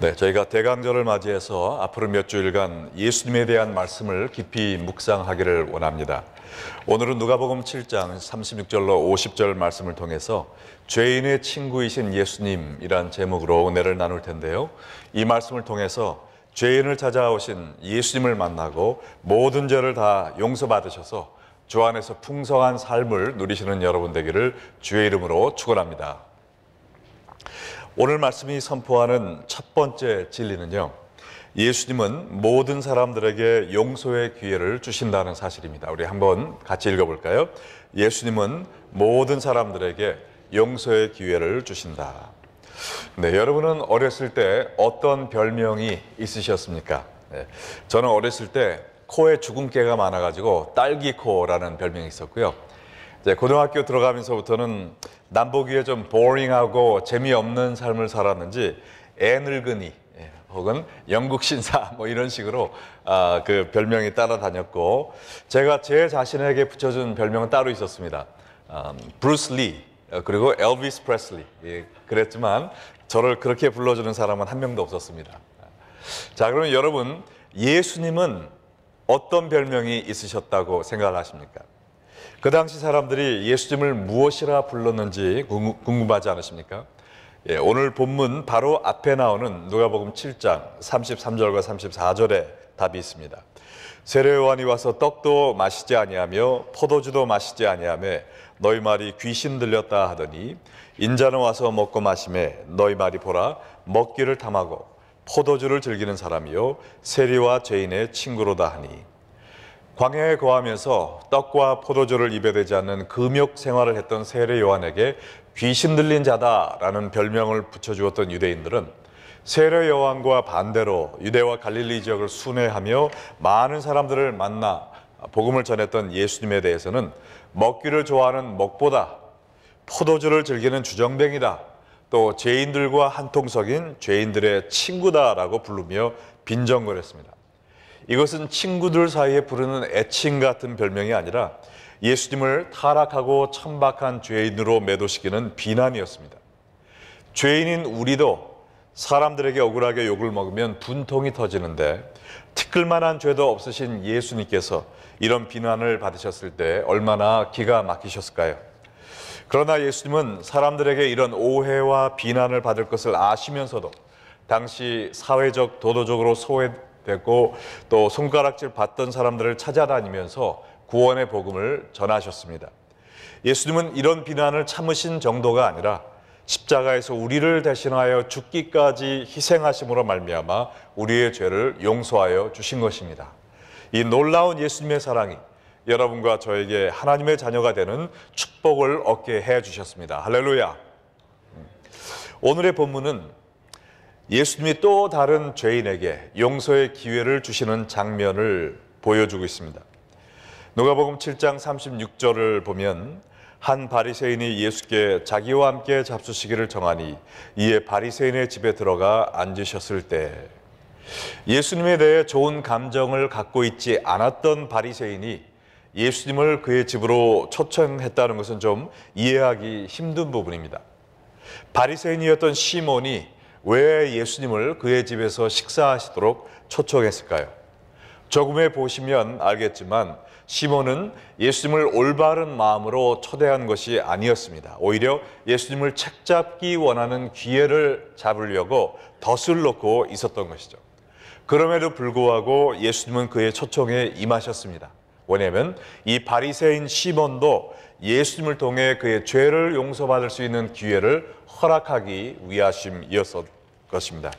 네, 저희가 대강절을 맞이해서 앞으로 몇 주일간 예수님에 대한 말씀을 깊이 묵상하기를 원합니다. 오늘은 누가복음 7장 36절로 50절 말씀을 통해서 죄인의 친구이신 예수님이란 제목으로 은혜를 나눌 텐데요. 이 말씀을 통해서 죄인을 찾아오신 예수님을 만나고 모든 죄를 다 용서받으셔서 주 안에서 풍성한 삶을 누리시는 여러분 되기를 주의 이름으로 축원합니다. 오늘 말씀이 선포하는 첫 번째 진리는요. 예수님은 모든 사람들에게 용서의 기회를 주신다는 사실입니다. 우리 한번 같이 읽어볼까요? 예수님은 모든 사람들에게 용서의 기회를 주신다. 네, 여러분은 어렸을 때 어떤 별명이 있으셨습니까? 네, 저는 어렸을 때 코에 주근깨가 많아가지고 딸기코라는 별명이 있었고요. 이제 고등학교 들어가면서부터는 남보기에 좀 보링하고 재미없는 삶을 살았는지 애늙은이 예, 혹은 영국 신사 뭐 이런 식으로 아, 그 별명이 따라다녔고 제가 제 자신에게 붙여준 별명은 따로 있었습니다. 아, 브루스 리 그리고 엘비스 프레슬리 예, 그랬지만 저를 그렇게 불러주는 사람은 한 명도 없었습니다. 자 그러면 여러분 예수님은 어떤 별명이 있으셨다고 생각하십니까? 그 당시 사람들이 예수님을 무엇이라 불렀는지 궁금하지 않으십니까? 예, 오늘 본문 바로 앞에 나오는 누가복음 7장 33절과 34절에 답이 있습니다. 세례요한이 와서 떡도 마시지 아니하며 포도주도 마시지 아니하며 너희 말이 귀신 들렸다 하더니 인자는 와서 먹고 마심에 너희 말이 보라 먹기를 탐하고 포도주를 즐기는 사람이요 세리와 죄인의 친구로다 하니 광야에 거하면서 떡과 포도주를 입에 대지 않는 금욕 생활을 했던 세례 요한에게 귀신 들린 자다라는 별명을 붙여주었던 유대인들은 세례 요한과 반대로 유대와 갈릴리 지역을 순회하며 많은 사람들을 만나 복음을 전했던 예수님에 대해서는 먹기를 좋아하는 먹보다 포도주를 즐기는 주정뱅이다 또 죄인들과 한통석인 죄인들의 친구다라고 부르며 빈정거렸습니다. 이것은 친구들 사이에 부르는 애칭 같은 별명이 아니라 예수님을 타락하고 천박한 죄인으로 매도시키는 비난이었습니다. 죄인인 우리도 사람들에게 억울하게 욕을 먹으면 분통이 터지는데 티끌만한 죄도 없으신 예수님께서 이런 비난을 받으셨을 때 얼마나 기가 막히셨을까요? 그러나 예수님은 사람들에게 이런 오해와 비난을 받을 것을 아시면서도 당시 사회적 도도적으로 소외, 되고 또 손가락질 받던 사람들을 찾아다니면서 구원의 복음을 전하셨습니다. 예수님은 이런 비난을 참으신 정도가 아니라 십자가에서 우리를 대신하여 죽기까지 희생하심으로 말미암아 우리의 죄를 용서하여 주신 것입니다. 이 놀라운 예수님의 사랑이 여러분과 저에게 하나님의 자녀가 되는 축복을 얻게 해 주셨습니다. 할렐루야. 오늘의 본문은 예수님이 또 다른 죄인에게 용서의 기회를 주시는 장면을 보여주고 있습니다. 누가복음 7장 36절을 보면 한 바리새인이 예수께 자기와 함께 잡수시기를 정하니 이에 바리새인의 집에 들어가 앉으셨을 때 예수님에 대해 좋은 감정을 갖고 있지 않았던 바리새인이 예수님을 그의 집으로 초청했다는 것은 좀 이해하기 힘든 부분입니다. 바리새인이었던 시몬이 왜 예수님을 그의 집에서 식사하시도록 초청했을까요? 조금에 보시면 알겠지만 시몬은 예수님을 올바른 마음으로 초대한 것이 아니었습니다. 오히려 예수님을 책잡기 원하는 기회를 잡으려고 덫을 놓고 있었던 것이죠. 그럼에도 불구하고 예수님은 그의 초청에 임하셨습니다. 왜냐하면 이 바리새인 시몬도 예수님을 통해 그의 죄를 용서받을 수 있는 기회를 허락하기 위하심이었을 것입니다.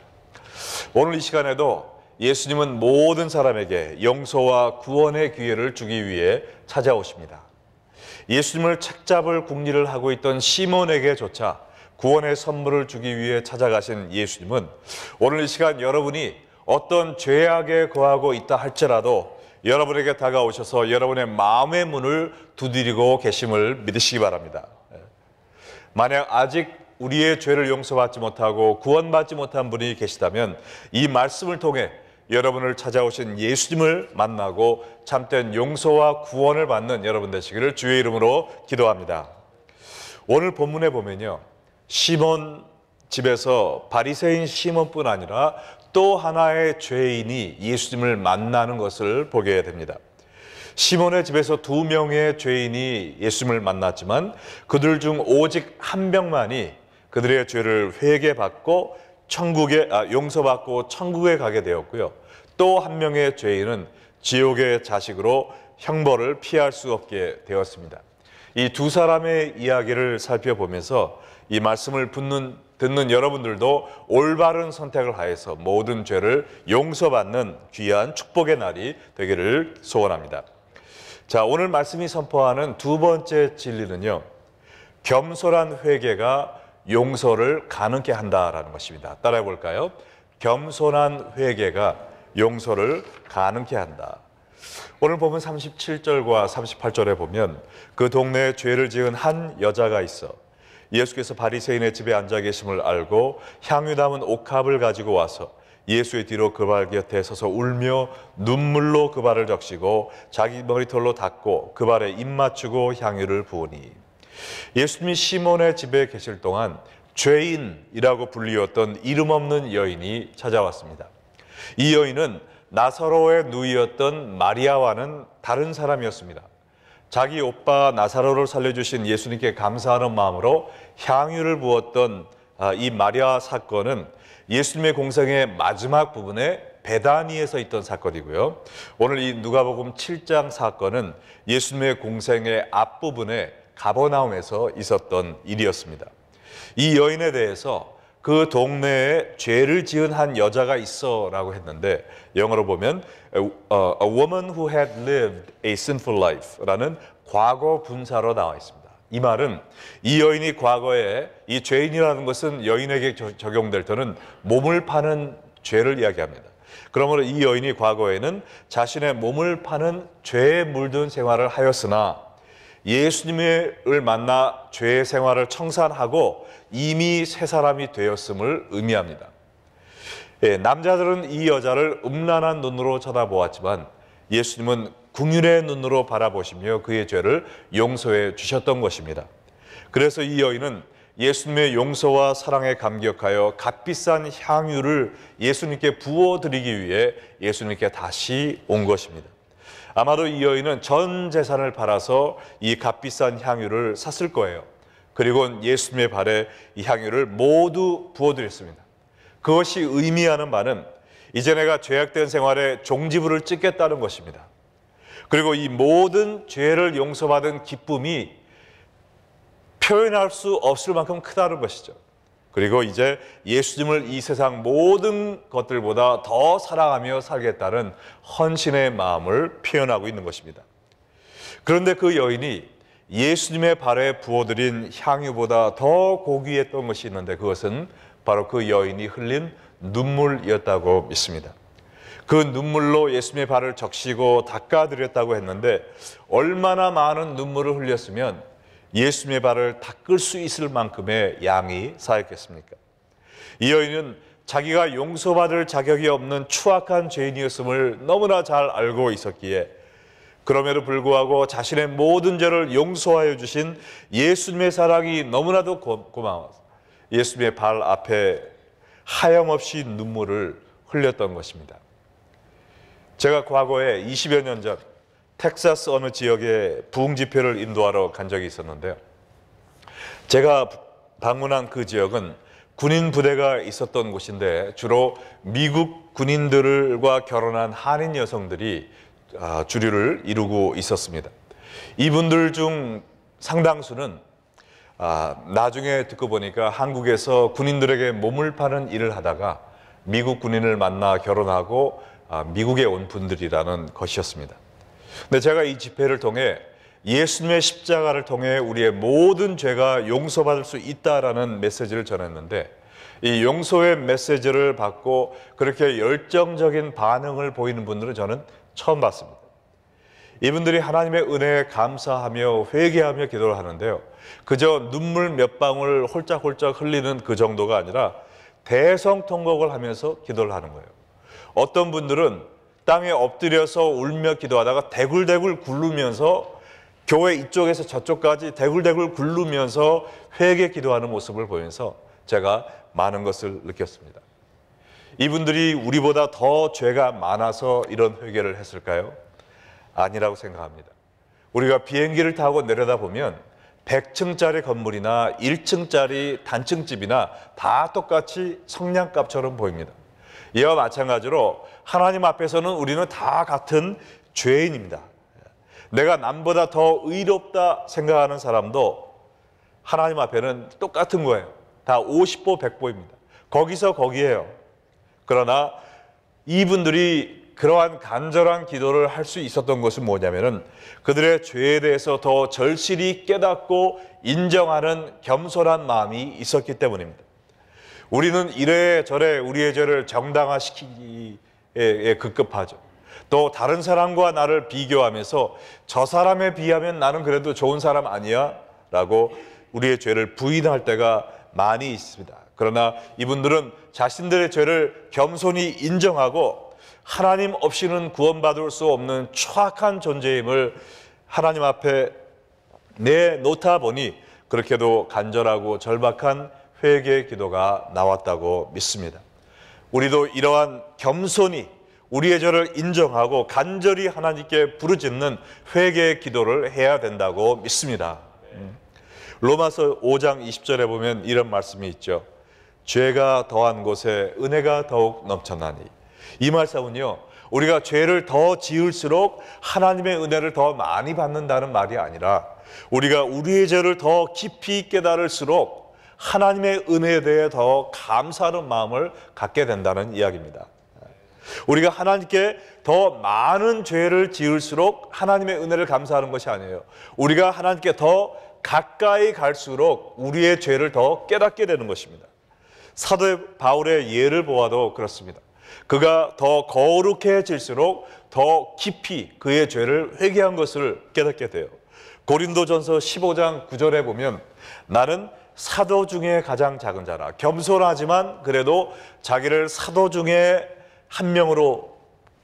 오늘 이 시간에도 예수님은 모든 사람에게 용서와 구원의 기회를 주기 위해 찾아오십니다. 예수님을 책잡을 궁리를 하고 있던 시몬에게조차 구원의 선물을 주기 위해 찾아가신 예수님은 오늘 이 시간 여러분이 어떤 죄악에 거하고 있다 할지라도 여러분에게 다가오셔서 여러분의 마음의 문을 두드리고 계심을 믿으시기 바랍니다. 예. 만약 아직 우리의 죄를 용서받지 못하고 구원받지 못한 분이 계시다면 이 말씀을 통해 여러분을 찾아오신 예수님을 만나고 참된 용서와 구원을 받는 여러분 되시기를 주의 이름으로 기도합니다. 오늘 본문에 보면요. 시몬 집에서 바리새인 시몬뿐 아니라 또 하나의 죄인이 예수님을 만나는 것을 보게 됩니다. 시몬의 집에서 두 명의 죄인이 예수님을 만났지만 그들 중 오직 한 명만이 그들의 죄를 회개받고 천국에 아, 용서받고 천국에 가게 되었고요. 또 한 명의 죄인은 지옥의 자식으로 형벌을 피할 수 없게 되었습니다. 이 두 사람의 이야기를 살펴보면서 이 말씀을 붙는 듣는 여러분들도 올바른 선택을 하여서 모든 죄를 용서받는 귀한 축복의 날이 되기를 소원합니다. 자, 오늘 말씀이 선포하는 두 번째 진리는요. 겸손한 회개가 용서를 가능케 한다라는 것입니다. 따라해 볼까요? 겸손한 회개가 용서를 가능케 한다. 오늘 보면 37절과 38절에 보면 그 동네에 죄를 지은 한 여자가 있어 예수께서 바리새인의 집에 앉아 계심을 알고 향유 담은 옥합을 가지고 와서 예수의 뒤로 그 발 곁에 서서 울며 눈물로 그 발을 적시고 자기 머리털로 닦고 그 발에 입 맞추고 향유를 부으니 예수님이 시몬의 집에 계실 동안 죄인이라고 불리웠던 이름 없는 여인이 찾아왔습니다. 이 여인은 나사로의 누이였던 마리아와는 다른 사람이었습니다. 자기 오빠 나사로를 살려주신 예수님께 감사하는 마음으로 향유를 부었던 아, 이 마리아 사건은 예수님의 공생의 마지막 부분에 베다니에서 있던 사건이고요. 오늘 이 누가복음 7장 사건은 예수님의 공생의 앞부분에 가버나움에서 있었던 일이었습니다. 이 여인에 대해서 그 동네에 죄를 지은 한 여자가 있어라고 했는데 영어로 보면 a woman who had lived a sinful life라는 과거 분사로 나와 있습니다. 이 말은 이 여인이 과거에 이 죄인이라는 것은 여인에게 적용될 때는 몸을 파는 죄를 이야기합니다. 그러므로 이 여인이 과거에는 자신의 몸을 파는 죄에 물든 생활을 하였으나 예수님을 만나 죄의 생활을 청산하고 이미 새 사람이 되었음을 의미합니다. 예, 남자들은 이 여자를 음란한 눈으로 쳐다보았지만 예수님은 궁윤의 눈으로 바라보시며 그의 죄를 용서해 주셨던 것입니다. 그래서 이 여인은 예수님의 용서와 사랑에 감격하여 값비싼 향유를 예수님께 부어드리기 위해 예수님께 다시 온 것입니다. 아마도 이 여인은 전 재산을 팔아서 이 값비싼 향유를 샀을 거예요. 그리고 예수님의 발에 이 향유를 모두 부어드렸습니다. 그것이 의미하는 바는 이제 내가 죄악된 생활에 종지부를 찍겠다는 것입니다. 그리고 이 모든 죄를 용서받은 기쁨이 표현할 수 없을 만큼 크다는 것이죠. 그리고 이제 예수님을 이 세상 모든 것들보다 더 사랑하며 살겠다는 헌신의 마음을 표현하고 있는 것입니다. 그런데 그 여인이 예수님의 발에 부어드린 향유보다 더 고귀했던 것이 있는데 그것은 바로 그 여인이 흘린 눈물이었다고 믿습니다. 그 눈물로 예수님의 발을 적시고 닦아드렸다고 했는데 얼마나 많은 눈물을 흘렸으면 예수님의 발을 닦을 수 있을 만큼의 양이 쌓였겠습니까? 이 여인은 자기가 용서받을 자격이 없는 추악한 죄인이었음을 너무나 잘 알고 있었기에 그럼에도 불구하고 자신의 모든 죄를 용서하여 주신 예수님의 사랑이 너무나도 고마워서 예수님의 발 앞에 하염없이 눈물을 흘렸던 것입니다. 제가 과거에 20여 년 전 텍사스 어느 지역에 부흥 집회를 인도하러 간 적이 있었는데요. 제가 방문한 그 지역은 군인 부대가 있었던 곳인데 주로 미국 군인들과 결혼한 한인 여성들이 아, 주류를 이루고 있었습니다. 이분들 중 상당수는 아, 나중에 듣고 보니까 한국에서 군인들에게 몸을 파는 일을 하다가 미국 군인을 만나 결혼하고 아, 미국에 온 분들이라는 것이었습니다. 근데 제가 이 집회를 통해 예수님의 십자가를 통해 우리의 모든 죄가 용서받을 수 있다라는 메시지를 전했는데 이 용서의 메시지를 받고 그렇게 열정적인 반응을 보이는 분들은 저는 처음 봤습니다. 이분들이 하나님의 은혜에 감사하며 회개하며 기도를 하는데요. 그저 눈물 몇 방울 홀짝홀짝 흘리는 그 정도가 아니라 대성통곡을 하면서 기도를 하는 거예요. 어떤 분들은 땅에 엎드려서 울며 기도하다가 대굴대굴 굴르면서 교회 이쪽에서 저쪽까지 대굴대굴 굴르면서 회개 기도하는 모습을 보면서 제가 많은 것을 느꼈습니다. 이분들이 우리보다 더 죄가 많아서 이런 회개를 했을까요? 아니라고 생각합니다. 우리가 비행기를 타고 내려다보면 100층짜리 건물이나 1층짜리 단층집이나 다 똑같이 성냥값처럼 보입니다. 이와 마찬가지로 하나님 앞에서는 우리는 다 같은 죄인입니다. 내가 남보다 더 의롭다 생각하는 사람도 하나님 앞에는 똑같은 거예요. 다 50보 100보입니다. 거기서 거기에요. 그러나 이분들이 그러한 간절한 기도를 할 수 있었던 것은 뭐냐면은 그들의 죄에 대해서 더 절실히 깨닫고 인정하는 겸손한 마음이 있었기 때문입니다. 우리는 이래저래 우리의 죄를 정당화시키기에 급급하죠. 또 다른 사람과 나를 비교하면서 저 사람에 비하면 나는 그래도 좋은 사람 아니야? 라고 우리의 죄를 부인할 때가 많이 있습니다. 그러나 이분들은 자신들의 죄를 겸손히 인정하고 하나님 없이는 구원받을 수 없는 추악한 존재임을 하나님 앞에 내놓다 보니 그렇게도 간절하고 절박한 회개 기도가 나왔다고 믿습니다. 우리도 이러한 겸손히 우리의 죄를 인정하고 간절히 하나님께 부르짖는 회개 기도를 해야 된다고 믿습니다. 로마서 5장 20절에 보면 이런 말씀이 있죠. 죄가 더한 곳에 은혜가 더욱 넘쳐나니 이 말씀은요. 우리가 죄를 더 지을수록 하나님의 은혜를 더 많이 받는다는 말이 아니라 우리가 우리의 죄를 더 깊이 깨달을수록 하나님의 은혜에 대해 더 감사하는 마음을 갖게 된다는 이야기입니다. 우리가 하나님께 더 많은 죄를 지을수록 하나님의 은혜를 감사하는 것이 아니에요. 우리가 하나님께 더 가까이 갈수록 우리의 죄를 더 깨닫게 되는 것입니다. 사도 바울의 예를 보아도 그렇습니다. 그가 더 거룩해질수록 더 깊이 그의 죄를 회개한 것을 깨닫게 돼요. 고린도전서 15장 9절에 보면 나는 사도 중에 가장 작은 자라 겸손하지만 그래도 자기를 사도 중에 한 명으로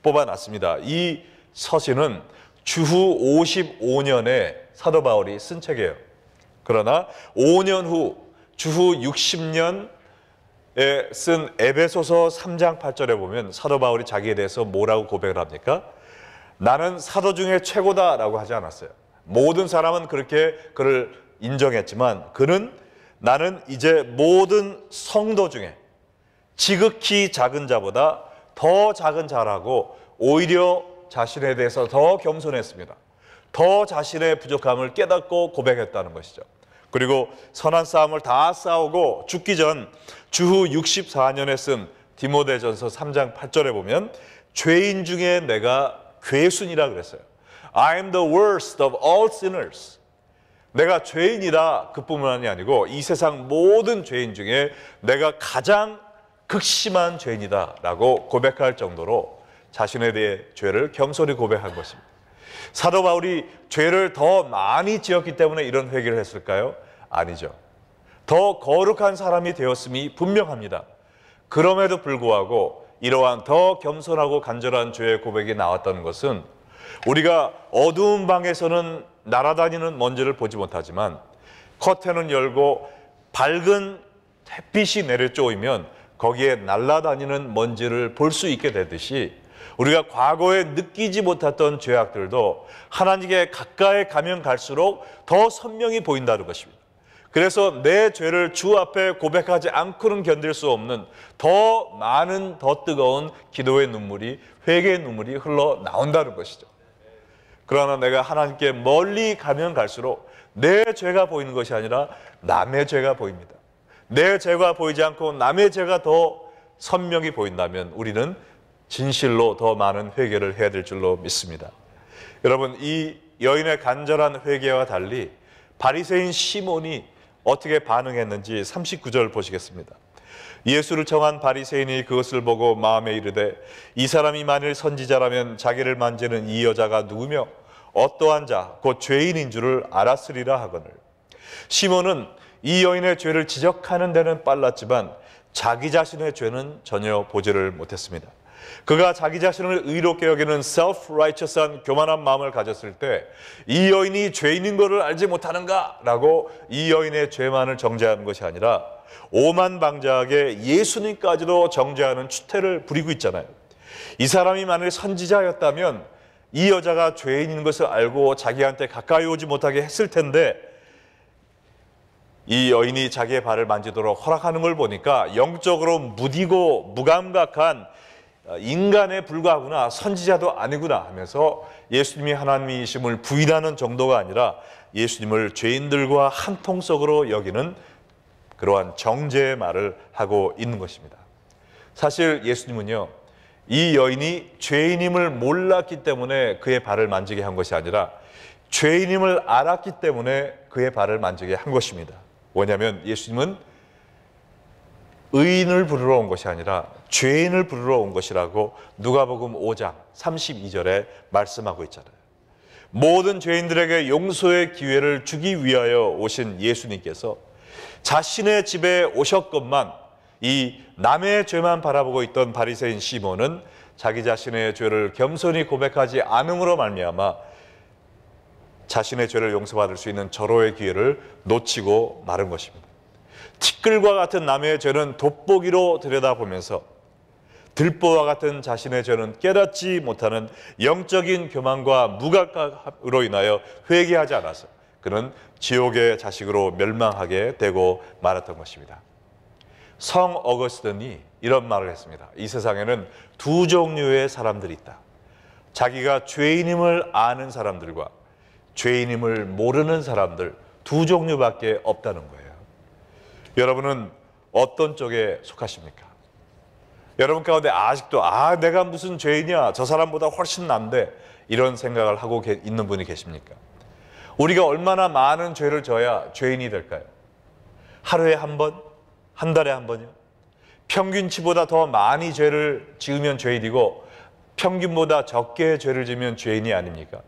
뽑아놨습니다. 이 서신은 주후 55년에 사도 바울이 쓴 책이에요. 그러나 5년 후 주후 60년 예, 쓴 에베소서 3장 8절에 보면 사도 바울이 자기에 대해서 뭐라고 고백을 합니까? 나는 사도 중에 최고다라고 하지 않았어요. 모든 사람은 그렇게 그를 인정했지만 그는 나는 이제 모든 성도 중에 지극히 작은 자보다 더 작은 자라고 오히려 자신에 대해서 더 겸손했습니다. 더 자신의 부족함을 깨닫고 고백했다는 것이죠. 그리고 선한 싸움을 다 싸우고 죽기 전 주후 64년에 쓴 디모데전서 3장 8절에 보면 죄인 중에 내가 괴순이라 그랬어요. I'm the worst of all sinners. 내가 죄인이라 그뿐만이 아니고 이 세상 모든 죄인 중에 내가 가장 극심한 죄인이다라고 고백할 정도로 자신에 대해 죄를 겸손히 고백한 것입니다. 사도 바울이 죄를 더 많이 지었기 때문에 이런 회개를 했을까요? 아니죠. 더 거룩한 사람이 되었음이 분명합니다. 그럼에도 불구하고 이러한 더 겸손하고 간절한 죄의 고백이 나왔다는 것은 우리가 어두운 방에서는 날아다니는 먼지를 보지 못하지만 커튼은 열고 밝은 햇빛이 내려쪼이면 거기에 날아다니는 먼지를 볼 수 있게 되듯이 우리가 과거에 느끼지 못했던 죄악들도 하나님께 가까이 가면 갈수록 더 선명히 보인다는 것입니다. 그래서 내 죄를 주 앞에 고백하지 않고는 견딜 수 없는 더 많은 더 뜨거운 기도의 눈물이 회개의 눈물이 흘러 나온다는 것이죠. 그러나 내가 하나님께 멀리 가면 갈수록 내 죄가 보이는 것이 아니라 남의 죄가 보입니다. 내 죄가 보이지 않고 남의 죄가 더 선명히 보인다면 우리는 진실로 더 많은 회개를 해야 될 줄로 믿습니다. 여러분 이 여인의 간절한 회개와 달리 바리새인 시몬이 어떻게 반응했는지 39절 보시겠습니다. 예수를 청한 바리새인이 그것을 보고 마음에 이르되 이 사람이 만일 선지자라면 자기를 만지는 이 여자가 누구며 어떠한 자 곧 죄인인 줄을 알았으리라 하거늘 시몬은 이 여인의 죄를 지적하는 데는 빨랐지만 자기 자신의 죄는 전혀 보지를 못했습니다. 그가 자기 자신을 의롭게 여기는 self-righteous한 교만한 마음을 가졌을 때 이 여인이 죄인인 것을 알지 못하는가? 라고 이 여인의 죄만을 정죄하는 것이 아니라 오만방자하게 예수님까지도 정죄하는 추태를 부리고 있잖아요. 이 사람이 만일 선지자였다면 이 여자가 죄인인 것을 알고 자기한테 가까이 오지 못하게 했을 텐데 이 여인이 자기의 발을 만지도록 허락하는 걸 보니까 영적으로 무디고 무감각한 아, 인간에 불과하구나 선지자도 아니구나 하면서 예수님이 하나님이심을 부인하는 정도가 아니라 예수님을 죄인들과 한 통속으로 여기는 그러한 정죄의 말을 하고 있는 것입니다. 사실 예수님은요 이 여인이 죄인임을 몰랐기 때문에 그의 발을 만지게 한 것이 아니라 죄인임을 알았기 때문에 그의 발을 만지게 한 것입니다. 뭐냐면 예수님은 의인을 부르러 온 것이 아니라 죄인을 부르러 온 것이라고 누가복음 5장 32절에 말씀하고 있잖아요. 모든 죄인들에게 용서의 기회를 주기 위하여 오신 예수님께서 자신의 집에 오셨건만 이 남의 죄만 바라보고 있던 바리새인 시몬은 자기 자신의 죄를 겸손히 고백하지 않음으로 말미암아 자신의 죄를 용서받을 수 있는 절호의 기회를 놓치고 마른 것입니다. 티끌과 같은 남의 죄는 돋보기로 들여다보면서 들보와 같은 자신의 죄는 깨닫지 못하는 영적인 교만과 무각으로 인하여 회개하지 않아서 그는 지옥의 자식으로 멸망하게 되고 말았던 것입니다. 성 어거스틴이 이런 말을 했습니다. 이 세상에는 두 종류의 사람들이 있다. 자기가 죄인임을 아는 사람들과 죄인임을 모르는 사람들 두 종류밖에 없다는 거예요. 여러분은 어떤 쪽에 속하십니까? 여러분 가운데 아직도 아 내가 무슨 죄이냐 저 사람보다 훨씬 난데 이런 생각을 하고 있는 분이 계십니까? 우리가 얼마나 많은 죄를 져야 죄인이 될까요? 하루에 한 번, 한 달에 한 번요. 평균치보다 더 많이 죄를 지으면 죄인이고 평균보다 적게 죄를 지면 죄인이 아닙니까?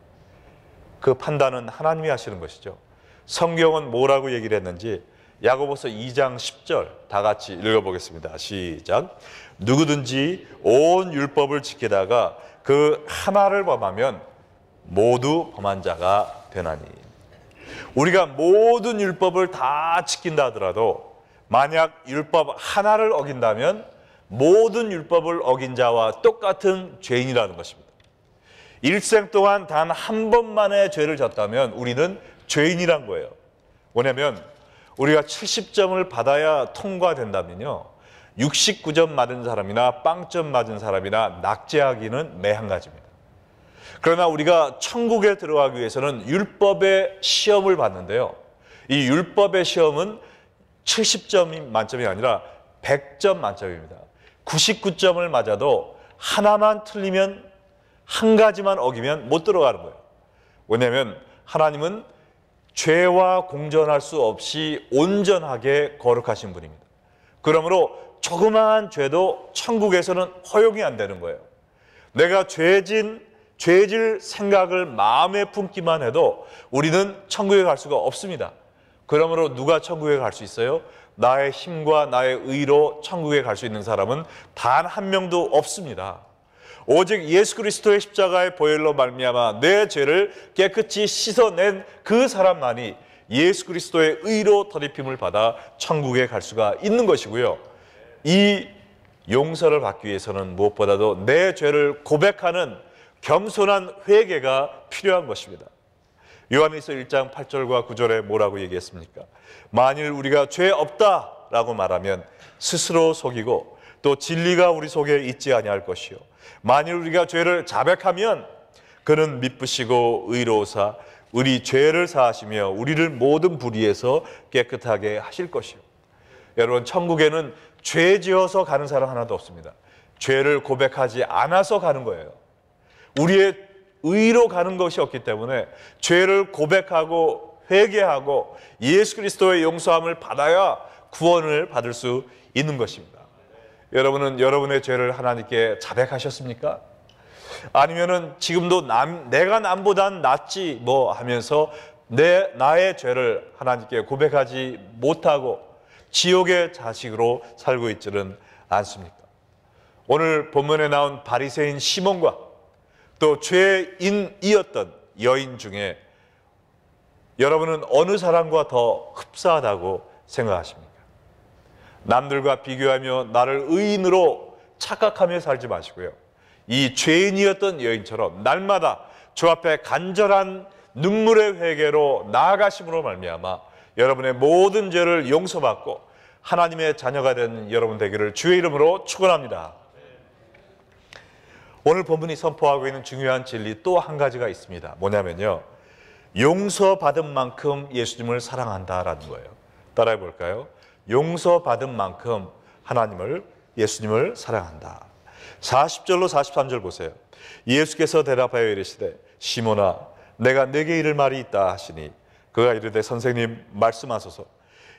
그 판단은 하나님이 하시는 것이죠. 성경은 뭐라고 얘기를 했는지 야고보서 2장 10절 다 같이 읽어보겠습니다. 시작. 누구든지 온 율법을 지키다가 그 하나를 범하면 모두 범한 자가 되나니. 우리가 모든 율법을 다 지킨다 하더라도 만약 율법 하나를 어긴다면 모든 율법을 어긴 자와 똑같은 죄인이라는 것입니다. 일생 동안 단 한 번만의 죄를 졌다면 우리는 죄인이란 거예요. 뭐냐면 우리가 70점을 받아야 통과된다면요. 69점 맞은 사람이나 빵점 맞은 사람이나 낙제하기는 매한가지입니다. 그러나 우리가 천국에 들어가기 위해서는 율법의 시험을 받는데요. 이 율법의 시험은 70점 만점이 아니라 100점 만점입니다. 99점을 맞아도 하나만 틀리면 한 가지만 어기면 못 들어가는 거예요. 왜냐하면 하나님은 죄와 공존할 수 없이 온전하게 거룩하신 분입니다. 그러므로 조그마한 죄도 천국에서는 허용이 안 되는 거예요. 내가 죄진, 죄질 생각을 마음에 품기만 해도 우리는 천국에 갈 수가 없습니다. 그러므로 누가 천국에 갈 수 있어요? 나의 힘과 나의 의로 천국에 갈 수 있는 사람은 단 한 명도 없습니다. 오직 예수 그리스도의 십자가의 보혈로 말미암아 내 죄를 깨끗이 씻어낸 그 사람만이 예수 그리스도의 의로 덧입힘을 받아 천국에 갈 수가 있는 것이고요. 이 용서를 받기 위해서는 무엇보다도 내 죄를 고백하는 겸손한 회개가 필요한 것입니다. 요한일서 1장 8절과 9절에 뭐라고 얘기했습니까? 만일 우리가 죄 없다라고 말하면 스스로 속이고 또 진리가 우리 속에 있지 아니할 것이요 만일 우리가 죄를 자백하면 그는 믿으시고 의로우사 우리 죄를 사하시며 우리를 모든 불의에서 깨끗하게 하실 것이요. 여러분 천국에는 죄 지어서 가는 사람 하나도 없습니다. 죄를 고백하지 않아서 가는 거예요. 우리의 의로 가는 것이 없기 때문에 죄를 고백하고 회개하고 예수 그리스도의 용서함을 받아야 구원을 받을 수 있는 것입니다. 여러분은 여러분의 죄를 하나님께 자백하셨습니까? 아니면은 지금도 남, 내가 남보단 낫지 뭐 하면서 내 나의 죄를 하나님께 고백하지 못하고 지옥의 자식으로 살고 있지는 않습니까? 오늘 본문에 나온 바리새인 시몬과 또 죄인이었던 여인 중에 여러분은 어느 사람과 더 흡사하다고 생각하십니까? 남들과 비교하며 나를 의인으로 착각하며 살지 마시고요. 이 죄인이었던 여인처럼 날마다 주 앞에 간절한 눈물의 회개로 나아가심으로 말미암아 여러분의 모든 죄를 용서받고 하나님의 자녀가 된 여러분 되기를 주의 이름으로 축원합니다. 오늘 본문이 선포하고 있는 중요한 진리 또 한 가지가 있습니다. 뭐냐면요. 용서받은 만큼 예수님을 사랑한다라는 거예요. 따라해 볼까요? 용서받은 만큼 하나님을 예수님을 사랑한다. 40절로 43절 보세요. 예수께서 대답하여 이르시되 시몬아 내가 내게 이를 말이 있다 하시니 그가 이르되 선생님 말씀하소서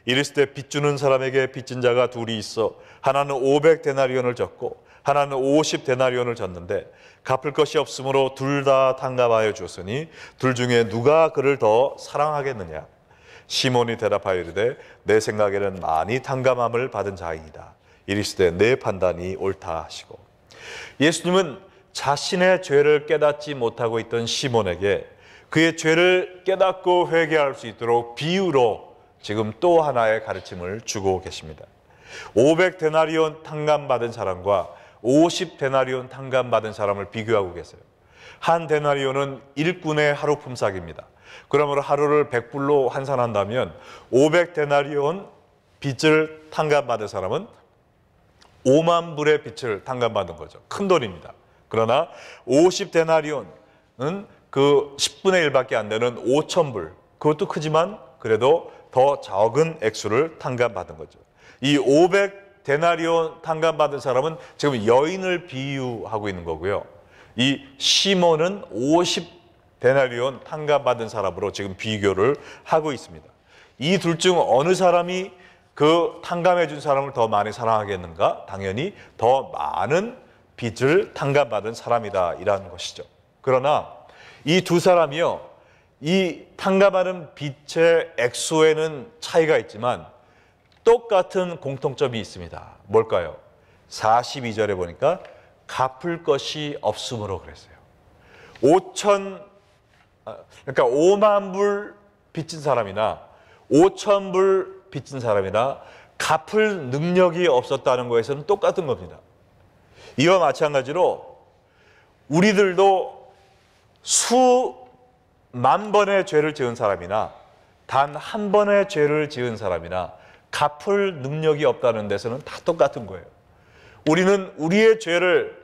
이르시되 빚 주는 사람에게 빚진 자가 둘이 있어 하나는 500 데나리온을 졌고 하나는 50 데나리온을 졌는데 갚을 것이 없으므로 둘 다 탕감하여 주었으니 둘 중에 누가 그를 더 사랑하겠느냐 시몬이 대답하여 이르되 내 생각에는 많이 탕감함을 받은 자이니라. 이르시되 내 판단이 옳다 하시고 예수님은 자신의 죄를 깨닫지 못하고 있던 시몬에게 그의 죄를 깨닫고 회개할 수 있도록 비유로 지금 또 하나의 가르침을 주고 계십니다. 500데나리온 탕감 받은 사람과 50데나리온 탕감 받은 사람을 비교하고 계세요. 한 데나리온은 일꾼의 하루 품삯입니다. 그러므로 하루를 100불로 환산한다면 500데나리온 빚을 탕감받은 사람은 5만 불의 빚을 탕감받은 거죠. 큰 돈입니다. 그러나 50데나리온은 그 10분의 1밖에 안 되는 5천 불. 그것도 크지만 그래도 더 적은 액수를 탕감받은 거죠. 이 500데나리온 탕감받은 사람은 지금 여인을 비유하고 있는 거고요. 이 시몬은 50 데나리온 판감받은 사람으로 지금 비교를 하고 있습니다. 이 둘 중 어느 사람이 그 탕감해 준 사람을 더 많이 사랑하겠는가? 당연히 더 많은 빚을 탕감받은 사람이다 이라는 것이죠. 그러나 이 두 사람이요. 이 탕감하는 빛의 액수에는 차이가 있지만 똑같은 공통점이 있습니다. 뭘까요? 42절에 보니까 갚을 것이 없음으로 그랬어요. 5천 아, 그러니까 5만 불 빚진 사람이나 5천 불 빚진 사람이나 갚을 능력이 없었다는 것에서는 똑같은 겁니다. 이와 마찬가지로 우리들도 수만 번의 죄를 지은 사람이나 단 한 번의 죄를 지은 사람이나 갚을 능력이 없다는 데서는 다 똑같은 거예요. 우리는 우리의 죄를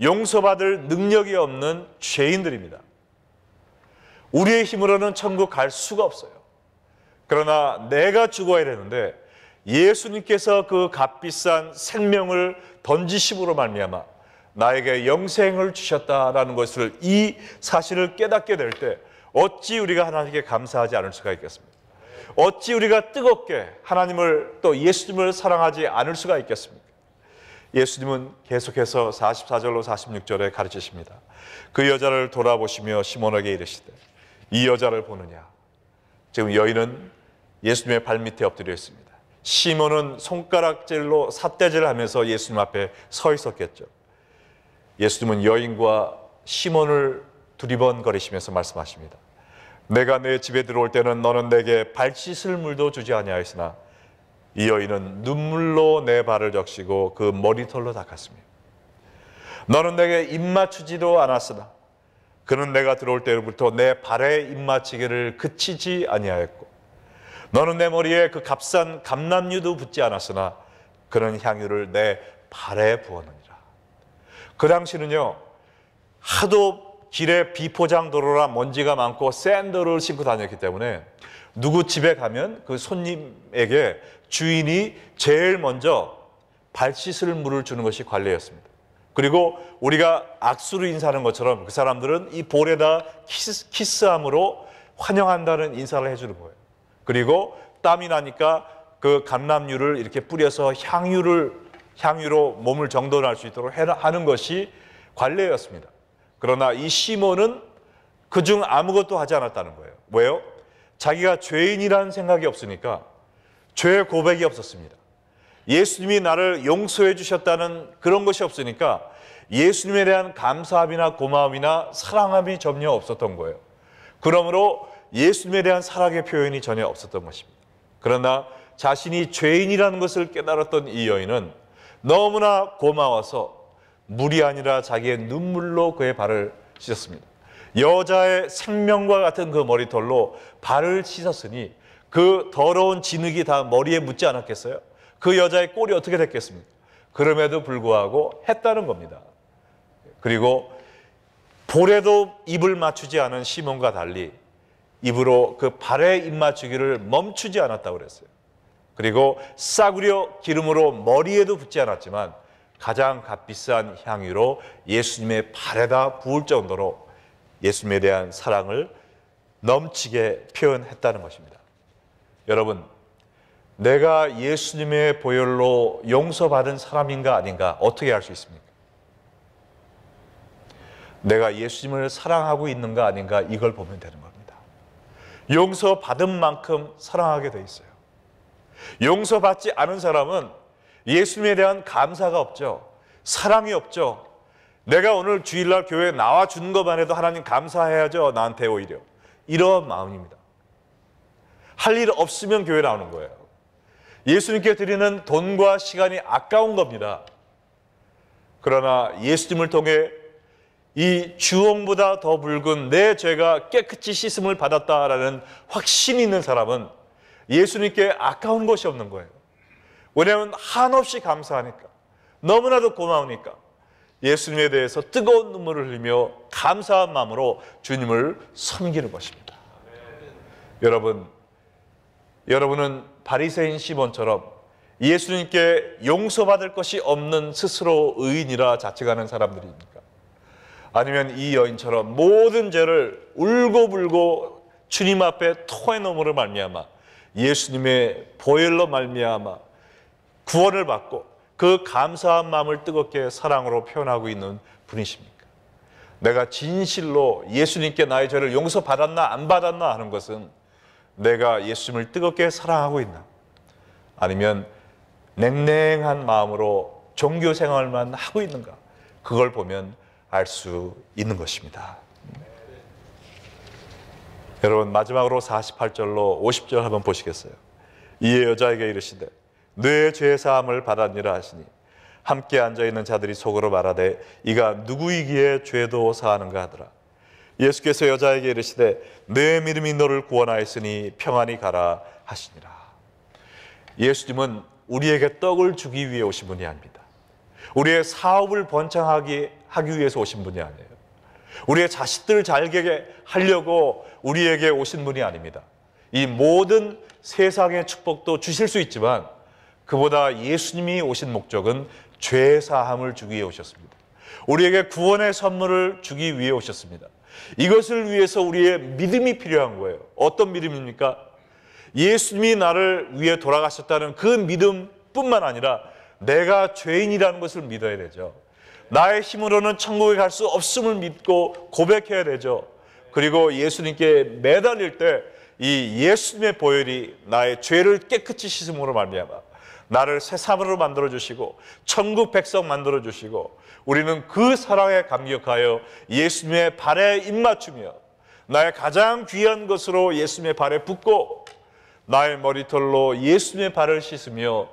용서받을 능력이 없는 죄인들입니다. 우리의 힘으로는 천국 갈 수가 없어요. 그러나 내가 죽어야 되는데 예수님께서 그 값비싼 생명을 던지심으로 말미암아 나에게 영생을 주셨다라는 것을 이 사실을 깨닫게 될 때 어찌 우리가 하나님께 감사하지 않을 수가 있겠습니까? 어찌 우리가 뜨겁게 하나님을 또 예수님을 사랑하지 않을 수가 있겠습니까? 예수님은 계속해서 44절로 46절에 가르치십니다. 그 여자를 돌아보시며 시몬에게 이르시되 이 여자를 보느냐. 지금 여인은 예수님의 발밑에 엎드려 있습니다. 시몬은 손가락질로 삿대질 하면서 예수님 앞에 서 있었겠죠. 예수님은 여인과 시몬을 두리번거리시면서 말씀하십니다. 내가 내 집에 들어올 때는 너는 내게 발 씻을 물도 주지 아니하였으나 이 여인은 눈물로 내 발을 적시고 그 머리털로 닦았습니다. 너는 내게 입 맞추지도 않았으나 그는 내가 들어올 때부터 로내 발에 입맞추기를 그치지 아니하였고 너는 내 머리에 그 값싼 감람유도 붙지 않았으나 그는 향유를 내 발에 부었느니라. 그 당시는요 하도 길에 비포장 도로라 먼지가 많고 샌들을 신고 다녔기 때문에 누구 집에 가면 그 손님에게 주인이 제일 먼저 발 씻을 물을 주는 것이 관례였습니다. 그리고 우리가 악수로 인사하는 것처럼 그 사람들은 이 볼에다 키스, 키스함으로 환영한다는 인사를 해주는 거예요. 그리고 땀이 나니까 그 감람유를 이렇게 뿌려서 향유를 향유로 몸을 정돈할 수 있도록 하는 것이 관례였습니다. 그러나 이 시몬은 그중 아무것도 하지 않았다는 거예요. 왜요? 자기가 죄인이라는 생각이 없으니까 죄 고백이 없었습니다. 예수님이 나를 용서해 주셨다는 그런 것이 없으니까 예수님에 대한 감사함이나 고마움이나 사랑함이 전혀 없었던 거예요. 그러므로 예수님에 대한 사랑의 표현이 전혀 없었던 것입니다. 그러나 자신이 죄인이라는 것을 깨달았던 이 여인은 너무나 고마워서 물이 아니라 자기의 눈물로 그의 발을 씻었습니다. 여자의 생명과 같은 그 머리털로 발을 씻었으니 그 더러운 진흙이 다 머리에 묻지 않았겠어요? 그 여자의 꼴이 어떻게 됐겠습니까? 그럼에도 불구하고 했다는 겁니다. 그리고 볼에도 입을 맞추지 않은 시몬과 달리 입으로 그 발에 입 맞추기를 멈추지 않았다고 그랬어요. 그리고 싸구려 기름으로 머리에도 붙지 않았지만 가장 값비싼 향유로 예수님의 발에다 부을 정도로 예수님에 대한 사랑을 넘치게 표현했다는 것입니다. 여러분, 내가 예수님의 보혈로 용서받은 사람인가 아닌가 어떻게 알 수 있습니까? 내가 예수님을 사랑하고 있는가 아닌가 이걸 보면 되는 겁니다. 용서받은 만큼 사랑하게 돼 있어요. 용서받지 않은 사람은 예수님에 대한 감사가 없죠. 사랑이 없죠. 내가 오늘 주일날 교회에 나와 준 것만 해도 하나님 감사해야죠. 나한테 오히려. 이런 마음입니다. 할 일 없으면 교회 나오는 거예요. 예수님께 드리는 돈과 시간이 아까운 겁니다. 그러나 예수님을 통해 이 주홍보다 더 붉은 내 죄가 깨끗이 씻음을 받았다라는 확신이 있는 사람은 예수님께 아까운 것이 없는 거예요. 왜냐하면 한없이 감사하니까. 너무나도 고마우니까. 예수님에 대해서 뜨거운 눈물을 흘리며 감사한 마음으로 주님을 섬기는 것입니다. 여러분, 여러분은 바리새인 시몬처럼 예수님께 용서받을 것이 없는 스스로 의인이라 자책하는 사람들입니까? 아니면 이 여인처럼 모든 죄를 울고불고 주님 앞에 토해넘으로 말미암아 예수님의 보혈로 말미암아 구원을 받고 그 감사한 마음을 뜨겁게 사랑으로 표현하고 있는 분이십니까? 내가 진실로 예수님께 나의 죄를 용서받았나 안 받았나 하는 것은 내가 예수님을 뜨겁게 사랑하고 있나? 아니면 냉랭한 마음으로 종교 생활만 하고 있는가? 그걸 보면 알 수 있는 것입니다. 여러분 마지막으로 48절로 50절 한번 보시겠어요. 이에 여자에게 이르시되 뇌죄 사함을 받았니라 하시니 함께 앉아 있는 자들이 속으로 말하되 이가 누구이기에 죄도 사하는가 하더라. 예수께서 여자에게 이르시되 내 믿음이 너를 구원하였으니 평안히 가라 하시니라. 예수님은 우리에게 떡을 주기 위해 오신 분이 아닙니다. 우리의 사업을 번창하기 하기 위해서 오신 분이 아니에요. 우리의 자식들 잘게 하려고 우리에게 오신 분이 아닙니다. 이 모든 세상의 축복도 주실 수 있지만 그보다 예수님이 오신 목적은 죄 사함을 주기 위해 오셨습니다. 우리에게 구원의 선물을 주기 위해 오셨습니다. 이것을 위해서 우리의 믿음이 필요한 거예요. 어떤 믿음입니까? 예수님이 나를 위해 돌아가셨다는 그 믿음뿐만 아니라 내가 죄인이라는 것을 믿어야 되죠. 나의 힘으로는 천국에 갈 수 없음을 믿고 고백해야 되죠. 그리고 예수님께 매달릴 때 이 예수님의 보혈이 나의 죄를 깨끗이 씻음으로 말미암아 나를 새삼으로 만들어 주시고 천국 백성 만들어 주시고 우리는 그 사랑에 감격하여 예수님의 발에 입맞추며 나의 가장 귀한 것으로 예수님의 발에 붙고 나의 머리털로 예수님의 발을 씻으며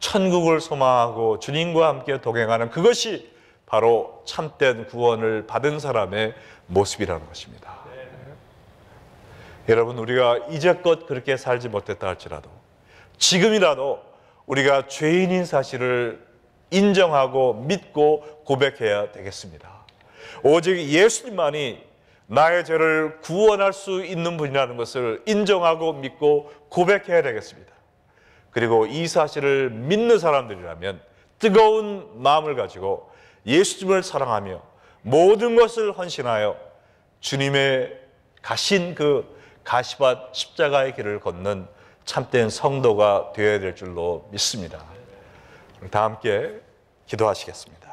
천국을 소망하고 주님과 함께 동행하는 그것이 바로 참된 구원을 받은 사람의 모습이라는 것입니다. 여러분, 우리가 이제껏 그렇게 살지 못했다 할지라도 지금이라도 우리가 죄인인 사실을 인정하고 믿고 고백해야 되겠습니다. 오직 예수님만이 나의 죄를 구원할 수 있는 분이라는 것을 인정하고 믿고 고백해야 되겠습니다. 그리고 이 사실을 믿는 사람들이라면 뜨거운 마음을 가지고 예수님을 사랑하며 모든 것을 헌신하여 주님의 가신 그 가시밭 십자가의 길을 걷는 참된 성도가 되어야 될 줄로 믿습니다. 다 함께 기도하시겠습니다.